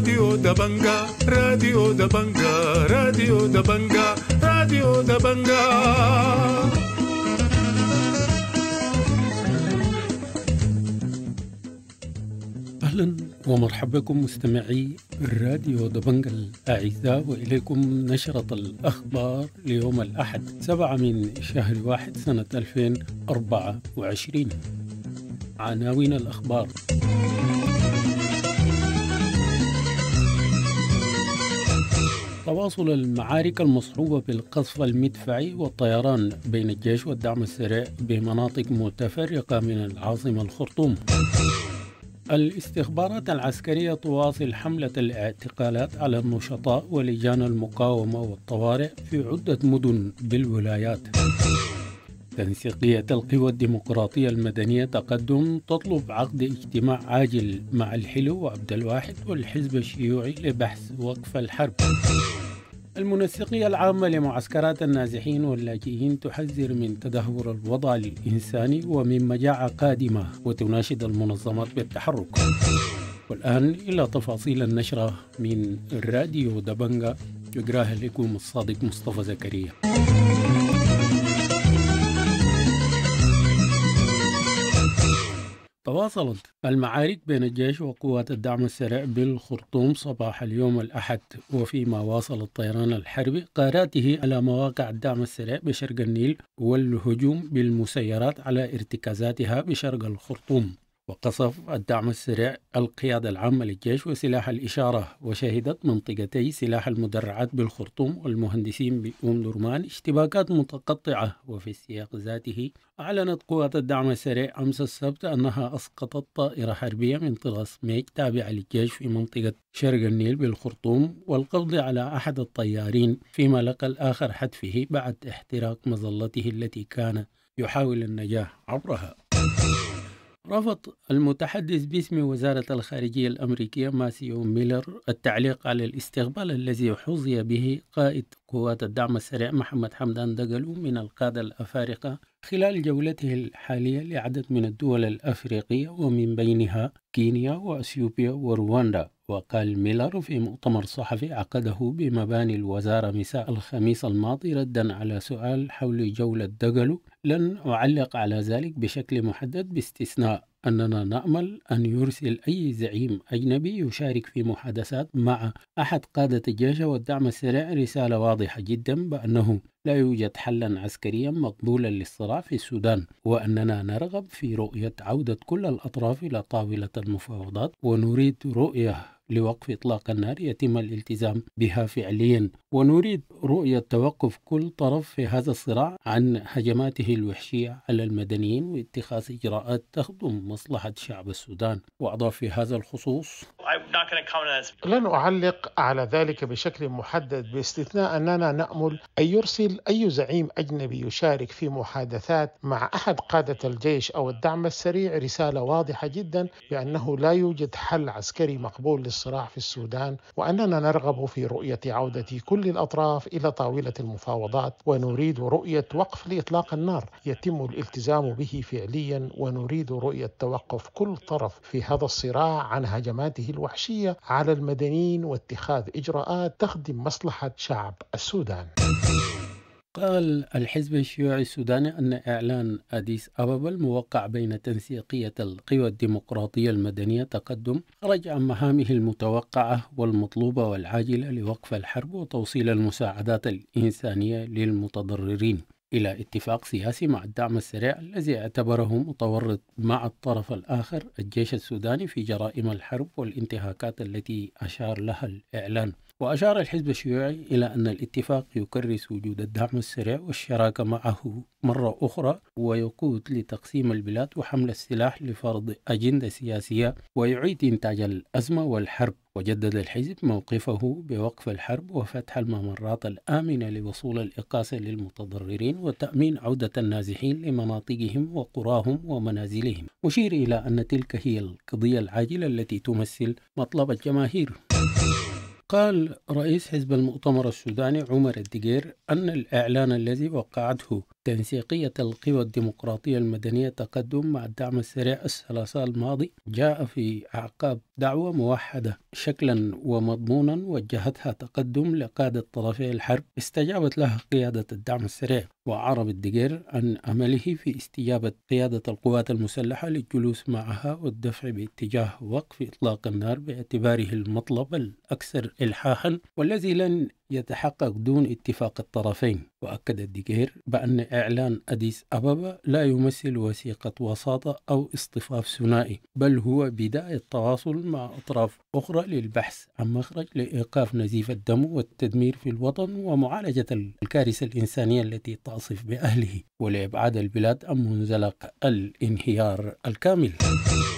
راديو دبنجا راديو دبنجا راديو دبنجا راديو دبنجا أهلا ومرحبا بكم مستمعي راديو دبنجا الأعزاء وإليكم نشرة الأخبار ليوم الأحد 7 من شهر واحد سنة 2024 عناوين الأخبار تواصل المعارك المصحوبة بالقصف المدفعي والطيران بين الجيش والدعم السريع بمناطق متفرقة من العاصمة الخرطوم الاستخبارات العسكرية تواصل حملة الاعتقالات على النشطاء ولجان المقاومة والطوارئ في عدة مدن بالولايات تنسيقية القوى الديمقراطية المدنية تقدم تطلب عقد اجتماع عاجل مع الحلو وعبد الواحد والحزب الشيوعي لبحث وقف الحرب المنسقية العامة لمعسكرات النازحين واللاجئين تحذر من تدهور الوضع الإنساني ومن مجاعة قادمة وتناشد المنظمات بالتحرك والآن إلى تفاصيل النشرة من راديو دابنجا يقراها لكم الصادق مصطفى زكريا تواصلت المعارك بين الجيش وقوات الدعم السريع بالخرطوم صباح اليوم الأحد وفيما واصل الطيران الحربي قاراته على مواقع الدعم السريع بشرق النيل والهجوم بالمسيرات على ارتكازاتها بشرق الخرطوم وقصف الدعم السريع القيادة العامة للجيش وسلاح الإشارة وشهدت منطقتي سلاح المدرعات بالخرطوم والمهندسين بأم درمان اشتباكات متقطعة وفي السياق ذاته أعلنت قوات الدعم السريع أمس السبت أنها أسقطت طائرة حربية من طراس ميج تابعة للجيش في منطقة شرق النيل بالخرطوم والقبض على أحد الطيارين فيما لقى الآخر حتفه بعد احتراق مظلته التي كان يحاول النجاة عبرها رفض المتحدث باسم وزارة الخارجية الأمريكية ماسيو ميلر التعليق على الاستقبال الذي حظي به قائد قوات الدعم السريع محمد حمدان دقلو من القادة الأفارقة خلال جولته الحالية لعدد من الدول الأفريقية ومن بينها كينيا وأثيوبيا ورواندا وقال ميلر في مؤتمر صحفي عقده بمباني الوزارة مساء الخميس الماضي ردا على سؤال حول جولة دقلو لن أعلق على ذلك بشكل محدد باستثناء أننا نأمل أن يرسل أي زعيم أجنبي يشارك في محادثات مع أحد قادة الجيش والدعم السريع رسالة واضحة جدا بأنه لا يوجد حلا عسكريا مقبولا للصراع في السودان وأننا نرغب في رؤية عودة كل الأطراف إلى طاولة المفاوضات ونريد رؤية لوقف إطلاق النار يتم الالتزام بها فعليا ونريد رؤية توقف كل طرف في هذا الصراع عن هجماته الوحشية على المدنيين واتخاذ إجراءات تخدم مصلحة شعب السودان وأضاف في هذا الخصوص لن أعلق على ذلك بشكل محدد باستثناء أننا نأمل أن يرسل أي زعيم أجنبي يشارك في محادثات مع أحد قادة الجيش أو الدعم السريع رسالة واضحة جدا بأنه لا يوجد حل عسكري مقبول الصراع في السودان وأننا نرغب في رؤية عودة كل الأطراف إلى طاولة المفاوضات ونريد رؤية وقف لإطلاق النار يتم الالتزام به فعليا ونريد رؤية توقف كل طرف في هذا الصراع عن هجماته الوحشية على المدنيين واتخاذ إجراءات تخدم مصلحة شعب السودان. قال الحزب الشيوعي السوداني أن إعلان أديس أبابا الموقع بين تنسيقية القوى الديمقراطية المدنية تقدم خرج عن مهامه المتوقعة والمطلوبة والعاجلة لوقف الحرب وتوصيل المساعدات الإنسانية للمتضررين إلى اتفاق سياسي مع الدعم السريع الذي اعتبره متورط مع الطرف الآخر الجيش السوداني في جرائم الحرب والانتهاكات التي أشار لها الإعلان وأشار الحزب الشيوعي إلى أن الاتفاق يكرس وجود الدعم السريع والشراكة معه مرة أخرى ويقود لتقسيم البلاد وحمل السلاح لفرض أجندة سياسية ويعيد إنتاج الأزمة والحرب وجدد الحزب موقفه بوقف الحرب وفتح الممرات الآمنة لوصول الإقاصة للمتضررين وتأمين عودة النازحين لمناطقهم وقراهم ومنازلهم مشير إلى أن تلك هي القضية العاجلة التي تمثل مطلب الجماهير قال رئيس حزب المؤتمر السوداني عمر الدقير أن الإعلان الذي وقعته تنسيقية القوى الديمقراطية المدنية تقدم مع الدعم السريع الثلاثاء الماضي جاء في أعقاب دعوة موحدة شكلا ومضمونا وجهتها تقدم لقادة طرفي الحرب استجابت لها قيادة الدعم السريع وعرب الدقير عن أمله في استجابة قيادة القوات المسلحة للجلوس معها والدفع باتجاه وقف إطلاق النار باعتباره المطلب الأكثر إلحاحا والذي لن يتحقق دون اتفاق الطرفين وأكد الدجير بأن إعلان أديس أبابا لا يمثل وثيقة وساطة أو اصطفاف ثنائي بل هو بداية تواصل مع أطراف أخرى للبحث عن مخرج لإيقاف نزيف الدم والتدمير في الوطن ومعالجة الكارثة الإنسانية التي تعصف بأهله ولإبعاد البلاد عن منزلق الانهيار الكامل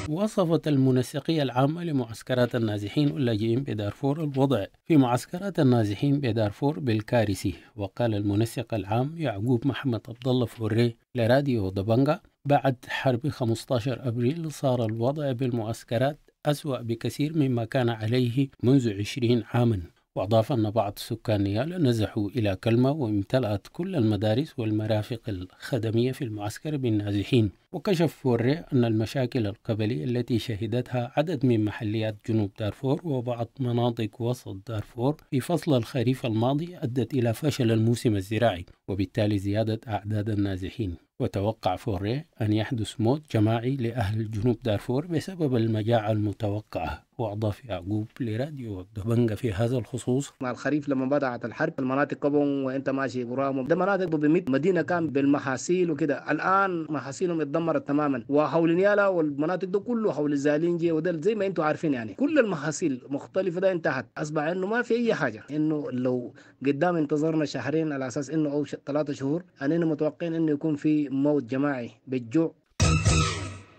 وصفت المنسقية العامة لمعسكرات النازحين واللاجئين بدارفور الوضع في معسكرات النازحين بدارفور بالكارثي وقال المنسق المنسق العام يعقوب محمد عبد الله فوري لراديو دبنجا بعد حرب 15 أبريل صار الوضع بالمعسكرات أسوأ بكثير مما كان عليه منذ 20 عاما وأضاف أن بعض سكانها نزحوا إلى كلمة وامتلأت كل المدارس والمرافق الخدمية في المعسكر بالنازحين وكشف فوري أن المشاكل القبلية التي شهدتها عدد من محليات جنوب دارفور وبعض مناطق وسط دارفور في فصل الخريف الماضي أدت إلى فشل الموسم الزراعي وبالتالي زيادة أعداد النازحين وتوقع فوري أن يحدث موت جماعي لأهل جنوب دارفور بسبب المجاعة المتوقعة وأعضاء في يعقوب لراديو دبنجا في هذا الخصوص مع الخريف لما بدأت الحرب المناطق كبون وأنت ماشي برام ده مناطق بميت مدينة كان بالمحاصيل وكده الآن محاصيلهم اتدمرت تماما وحول نيالا والمناطق ده كله حول الزالينجي وده زي ما أنتم عارفين يعني كل المحاصيل مختلفة ده انتهت أصبح إنه ما في أي حاجة إنه لو قدام انتظرنا شهرين على أساس إنه أو ثلاثة شهور أننا متوقعين إنه يكون في موت جماعي بالجوع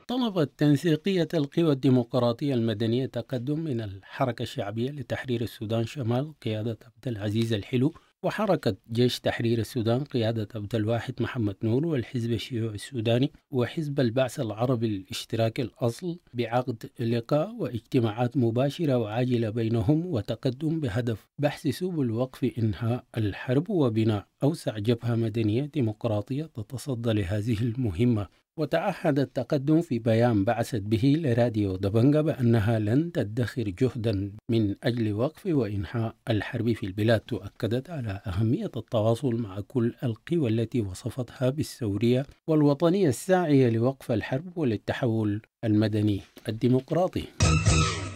طلبت تنسيقية القوى الديمقراطية المدنية تقدم من الحركة الشعبية لتحرير السودان شمال قيادة عبد العزيز الحلو وحركة جيش تحرير السودان قيادة عبد الواحد محمد نور والحزب الشيوعي السوداني وحزب البعث العربي الاشتراكي الأصل بعقد لقاء واجتماعات مباشرة وعاجلة بينهم وتقدم بهدف بحث سبل وقف إنهاء الحرب وبناء أوسع جبهة مدنية ديمقراطية تتصدى لهذه المهمة وتعهد التقدم في بيان بعثت به لراديو دبنجا بأنها لن تدخر جهدا من أجل وقف وإنحاء الحرب في البلاد تؤكدت على أهمية التواصل مع كل القوى التي وصفتها بالثورية والوطنية الساعية لوقف الحرب وللتحول المدني الديمقراطي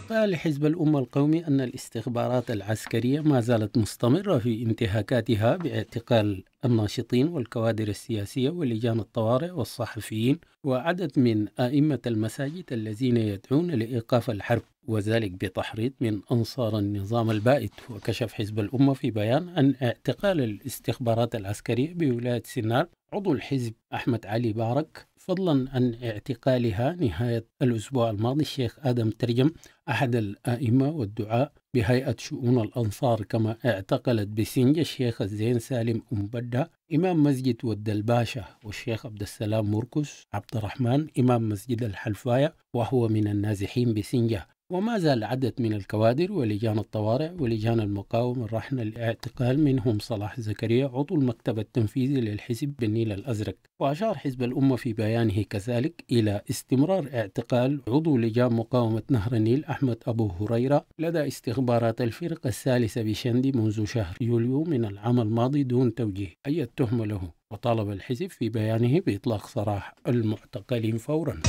قال حزب الأمة القومي أن الاستخبارات العسكرية ما زالت مستمرة في انتهاكاتها باعتقال الناشطين والكوادر السياسية ولجان الطوارئ والصحفيين وعدد من أئمة المساجد الذين يدعون لإيقاف الحرب وذلك بتحريض من أنصار النظام البائد وكشف حزب الأمة في بيان عن اعتقال الاستخبارات العسكرية بولاية سنار عضو الحزب أحمد علي بارك فضلا عن اعتقالها نهاية الأسبوع الماضي الشيخ آدم ترجم أحد الآئمة والدعاء بهيئة شؤون الأنصار كما اعتقلت بسنجة الشيخ الزين سالم بدة إمام مسجد ود الباشا والشيخ عبد السلام مركز عبد الرحمن إمام مسجد الحلفاية وهو من النازحين بسنجة وما زال عدد من الكوادر ولجان الطوارئ ولجان المقاومة الرحنة الاعتقال منهم صلاح زكريا عضو المكتب التنفيذي للحزب بالنيل الأزرق وأشار حزب الأمة في بيانه كذلك إلى استمرار اعتقال عضو لجان مقاومة نهر النيل أحمد أبو هريرة لدى استخبارات الفرقة الثالثة بشندي منذ شهر يوليو من العام الماضي دون توجيه أي تهمة له وطالب الحزب في بيانه بإطلاق سراح المعتقلين فوراً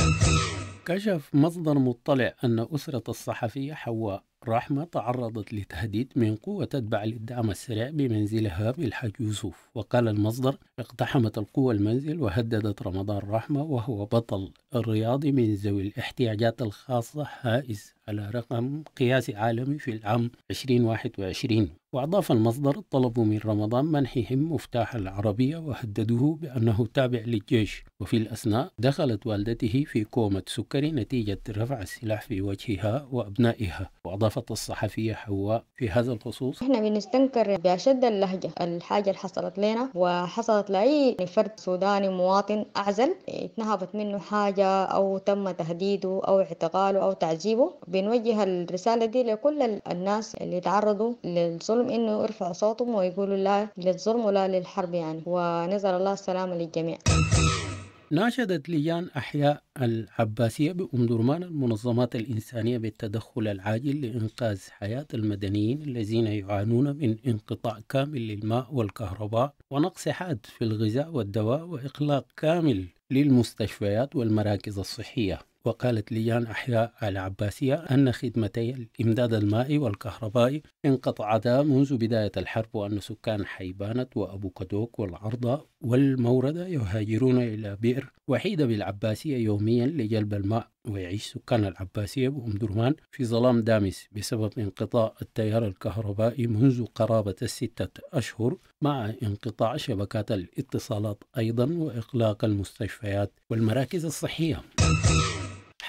كشف مصدر مطلع أن أسرة الصحفية حواء رحمة تعرضت لتهديد من قوة تتبع للدعم السريع بمنزلها بالحاج يوسف وقال المصدر اقتحمت القوة المنزل وهددت رمضان رحمة وهو بطل الرياضي من ذوي الاحتياجات الخاصة حائز على رقم قياسي عالمي في العام 2021 وأضاف المصدر طلبوا من رمضان منحهم مفتاح العربية وهددوه بأنه تابع للجيش وفي الأثناء دخلت والدته في كومة سكري نتيجة رفع السلاح في وجهها وأبنائها وأضاف اضافت الصحفيه حواء في هذا الخصوص؟ احنا بنستنكر باشد اللهجه الحاجه اللي حصلت لنا وحصلت لاي فرد سوداني مواطن اعزل اتنهبت منه حاجه او تم تهديده او اعتقاله او تعذيبه بنوجه الرساله دي لكل الناس اللي تعرضوا للظلم انه يرفعوا صوتهم ويقولوا لا للظلم ولا للحرب يعني ونزل الله السلامه للجميع. ناشدت لجان أحياء العباسية بأم درمان المنظمات الإنسانية بالتدخل العاجل لإنقاذ حياة المدنيين الذين يعانون من انقطاع كامل للماء والكهرباء ونقص حاد في الغذاء والدواء وإغلاق كامل للمستشفيات والمراكز الصحية وقالت لجان أحياء العباسية أن خدمتي الإمداد المائي والكهربائي انقطعتا منذ بداية الحرب وأن سكان حيبانة وأبو كدوك والعرضة والموردة يهاجرون إلى بئر وحيدة بالعباسية يوميا لجلب الماء ويعيش سكان العباسية بأم درمان في ظلام دامس بسبب انقطاع التيار الكهربائي منذ قرابة الستة أشهر مع انقطاع شبكات الاتصالات أيضا وإغلاق المستشفيات والمراكز الصحية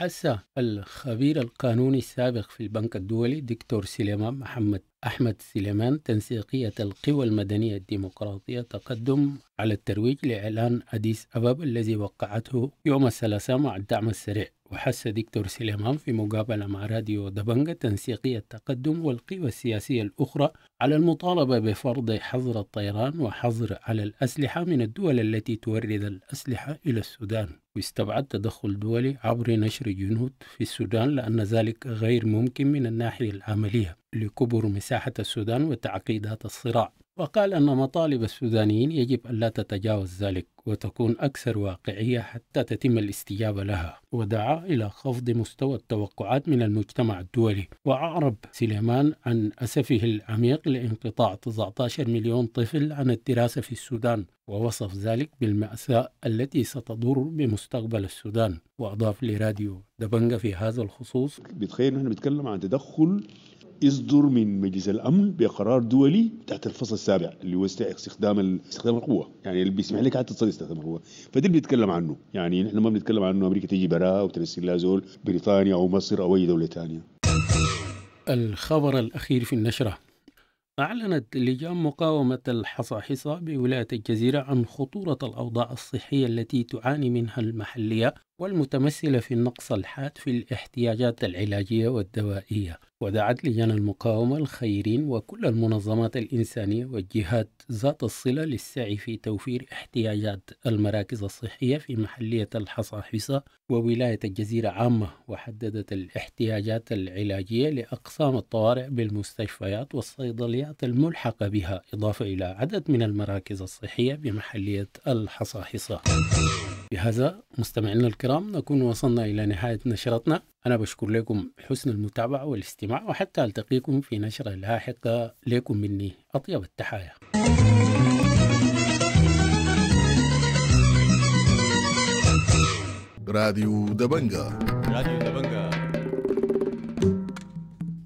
حث الخبير القانوني السابق في البنك الدولي دكتور سليمان محمد أحمد سليمان تنسيقية القوى المدنية الديمقراطية تقدم على الترويج لإعلان أديس أباب الذي وقعته يوم الثلاثاء مع الدعم السريع وحث دكتور سليمان في مقابلة مع راديو دبنجة تنسيقية التقدم والقوى السياسية الأخرى على المطالبة بفرض حظر الطيران وحظر على الأسلحة من الدول التي تورد الأسلحة إلى السودان واستبعد تدخل دولي عبر نشر جنود في السودان لأن ذلك غير ممكن من الناحية العملية لكبر مساحة السودان وتعقيدات الصراع وقال أن مطالب السودانيين يجب أن لا تتجاوز ذلك وتكون أكثر واقعية حتى تتم الاستجابة لها ودعا إلى خفض مستوى التوقعات من المجتمع الدولي وأعرب سليمان عن أسفه العميق لانقطاع 19 مليون طفل عن الدراسة في السودان ووصف ذلك بالمأساة التي ستضر بمستقبل السودان وأضاف لراديو دبنجة في هذا الخصوص بتخيل نحن بنتكلم عن تدخل يصدر من مجلس الامن بقرار دولي تحت الفصل السابع اللي هو استخدام استخدام القوه يعني اللي بيسمح لك حتى تصل استخدام القوه فده اللي بيتكلم عنه يعني نحن ما بنتكلم عنه امريكا تيجي براء وترسل لها زول بريطانيا او مصر او اي دوله ثانيه الخبر الاخير في النشره أعلنت لجان مقاومة الحصاحصة بولاية الجزيرة عن خطورة الأوضاع الصحية التي تعاني منها المحلية والمتمثلة في النقص الحاد في الاحتياجات العلاجية والدوائية ودعت لجان المقاومة الخيرين وكل المنظمات الإنسانية والجهات ذات الصلة للسعي في توفير احتياجات المراكز الصحية في محلية الحصاحصة وولاية الجزيرة عامة وحددت الاحتياجات العلاجية لأقسام الطوارئ بالمستشفيات والصيدليات الملحقة بها إضافة إلى عدد من المراكز الصحية بمحلية الحصاحصة بهذا مستمعينا الكرام نكون وصلنا إلى نهاية نشرتنا أنا بشكر لكم حسن المتابعة والاستماع وحتى ألتقيكم في نشرة لاحقة لكم مني أطيب التحايا راديو دبنجا راديو دبنجا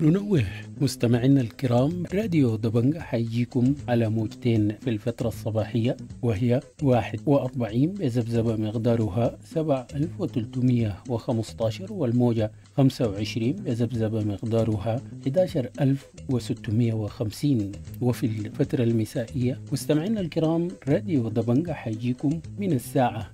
ننوه مستمعينا الكرام راديو دبنجة حيجيكم على موجتين في الفترة الصباحية وهي 41 بذبذبة مقدارها 7315 والموجة 25 بذبذبة مقدارها 11650 وفي الفترة المسائية مستمعينا الكرام راديو دبنجة حيجيكم من الساعة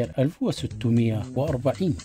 11640